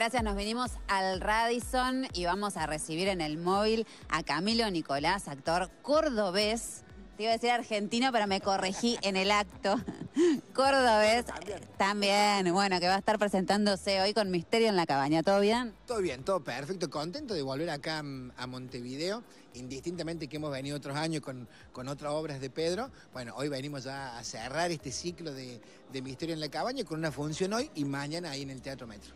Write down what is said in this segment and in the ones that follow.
gracias. Nos venimos al Radisson y vamos a recibir en el móvil a Camilo Nicolás, actor cordobés. Te iba a decir argentino, pero me corregí en el acto. Cordobés también. Bueno, que va a estar presentándose hoy con Misterio en la Cabaña. ¿Todo bien? Todo bien, todo perfecto. Contento de volver acá a Montevideo, indistintamente que hemos venido otros años con, con otras obras de Pedro. Bueno, hoy venimos ya a cerrar este ciclo de Misterio en la Cabaña con una función hoy y mañana ahí en el Teatro Metro.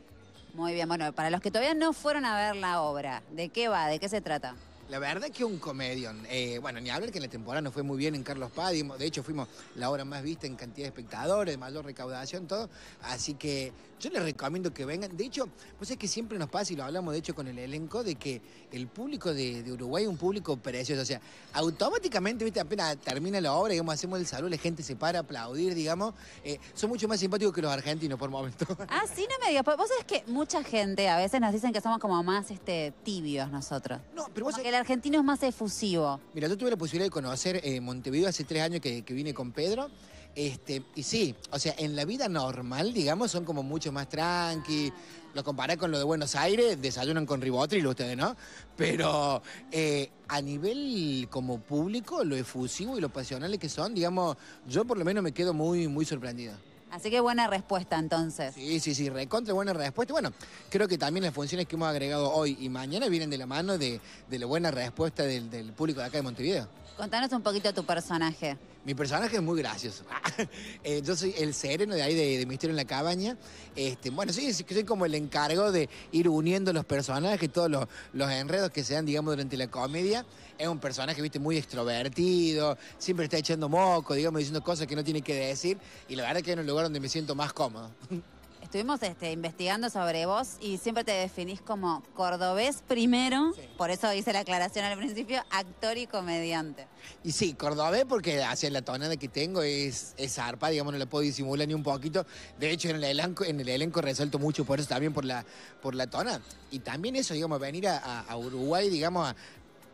Muy bien, bueno, para los que todavía no fueron a ver la obra, ¿de qué va? ¿De qué se trata? La verdad que un comedian. Eh, bueno, ni hablar que en la temporada no fue muy bien en Carlos Paddy. De hecho, fuimos la obra más vista en cantidad de espectadores, mayor recaudación, todo. Así que yo les recomiendo que vengan. De hecho, pues es que siempre nos pasa, y lo hablamos de hecho con el elenco, de que el público de, Uruguay es un público precioso. O sea, automáticamente, viste, apenas termina la obra, digamos, hacemos el saludo, la gente se para a aplaudir, digamos. Eh, son mucho más simpáticos que los argentinos por momento. Ah, sí, no me digas. Pues, vos sabés que mucha gente a veces nos dicen que somos como más este, tibios nosotros. No, pero vos el argentino es más efusivo. Mira, yo tuve la posibilidad de conocer eh, Montevideo hace tres años que, vine con Pedro. Este, y sí, o sea, en la vida normal, digamos, son como mucho más tranqui. Lo comparé con lo de Buenos Aires, desayunan con ribotril ustedes, ¿no? Pero eh, a nivel como público, lo efusivo y lo pasionales que son, digamos, yo por lo menos me quedo muy, muy sorprendido. Así que buena respuesta entonces. Sí, sí, sí, recontra buena respuesta. Bueno, creo que también las funciones que hemos agregado hoy y mañana vienen de la mano de, la buena respuesta del, público de acá de Montevideo. Contanos un poquito de tu personaje. Mi personaje es muy gracioso. Eh, yo soy el sereno de ahí de, Misterio en la Cabaña. Este, bueno, sí, soy como el encargo de ir uniendo los personajes, todos los, los enredos que se dan, digamos, durante la comedia. Es un personaje, viste, muy extrovertido, siempre está echando moco, digamos, diciendo cosas que no tiene que decir. Y la verdad que en un lugar donde me siento más cómodo. Estuvimos este, investigando sobre vos y siempre te definís como cordobés primero, por eso hice la aclaración al principio, actor y comediante. Y sí, cordobés porque hacia la tonada que tengo es, es arpa, digamos, no la puedo disimular ni un poquito. De hecho, en el elenco, en resalto mucho por eso también por la, por la tona. Y también eso, digamos, venir a, a Uruguay, digamos, a,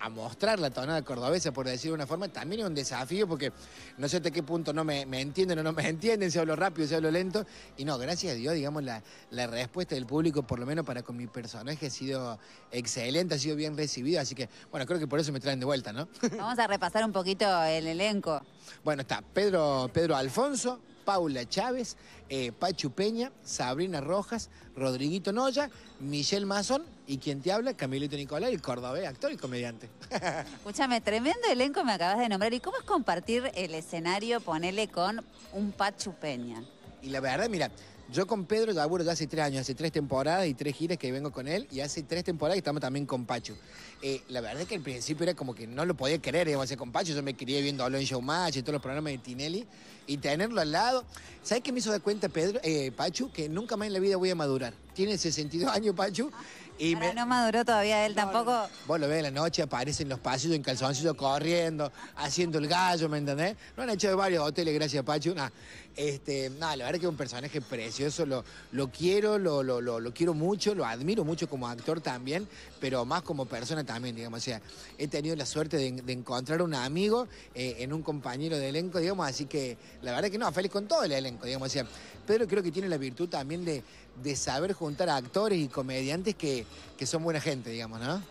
a mostrar la tonada cordobesa, por decirlo de una forma, también es un desafío porque no sé hasta qué punto no me, entienden o no me entienden, si hablo rápido, si hablo lento. Y no, gracias a Dios, digamos, la, respuesta del público, por lo menos para con mi personaje, ha sido excelente, ha sido bien recibida. Así que, bueno, creo que por eso me traen de vuelta, ¿no? Vamos a repasar un poquito el elenco. Bueno, está Pedro, Pedro Alfonso, Paula Chávez, eh, Pachu Peña, Sabrina Rojas, Rodriguito Noya, Michelle Mazón y quien te habla, Camilito Nicolás, el cordobés, actor y comediante. Escúchame, tremendo elenco me acabas de nombrar. ¿Y cómo es compartir el escenario, ponele con un Pachu Peña? Y la verdad, mira, yo con Pedro laburo ya hace tres años, hace tres temporadas y tres giras que vengo con él y hace tres temporadas que estamos también con Pacho. Eh, la verdad es que al principio era como que no lo podía querer, a ser con Pacho. Yo me quería viendo Alonso en Showmatch y todos los programas de Tinelli y tenerlo al lado. ¿Sabes qué me hizo dar cuenta Pedro, eh, Pacho? Que nunca más en la vida voy a madurar tiene 62 años, Pachu. Y no maduró todavía él tampoco. Vos lo ves en la noche, aparece en los pasillos en calzoncillos corriendo, haciendo el gallo, ¿me entendés? Lo han hecho de varios hoteles, gracias Pachu. este, la verdad que es un personaje precioso, lo, lo quiero, lo, lo, quiero mucho, lo admiro mucho como actor también, pero más como persona también, digamos. O sea, he tenido la suerte de, encontrar un amigo eh, en un compañero de elenco, digamos, así que la verdad que no, feliz con todo el elenco, digamos. O sea, creo que tiene la virtud también de, de saber juntar a actores y comediantes que, que son buena gente, digamos, ¿no?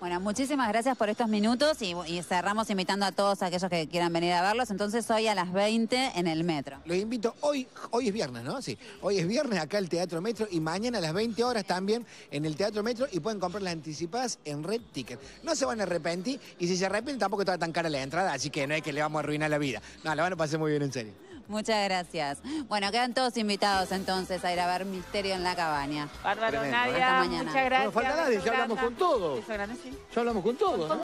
Bueno, muchísimas gracias por estos minutos y, cerramos invitando a todos aquellos que quieran venir a verlos. Entonces hoy a las 20 en el Metro. Los invito hoy, hoy es viernes, ¿no? Sí, hoy es viernes acá el Teatro Metro y mañana a las 20 horas también en el Teatro Metro y pueden comprar las anticipadas en Red Ticket. No se van a arrepentir y si se arrepienten tampoco está tan cara la entrada, así que no es que le vamos a arruinar la vida. No, la van a pasar muy bien en serio. Muchas gracias. Bueno, quedan todos invitados entonces a ir a ver Misterio en la Cabaña. Bárbaro, Nadia. ¿eh? Muchas gracias. No falta nadie, ya hablamos con todos. Ya hablamos con todos.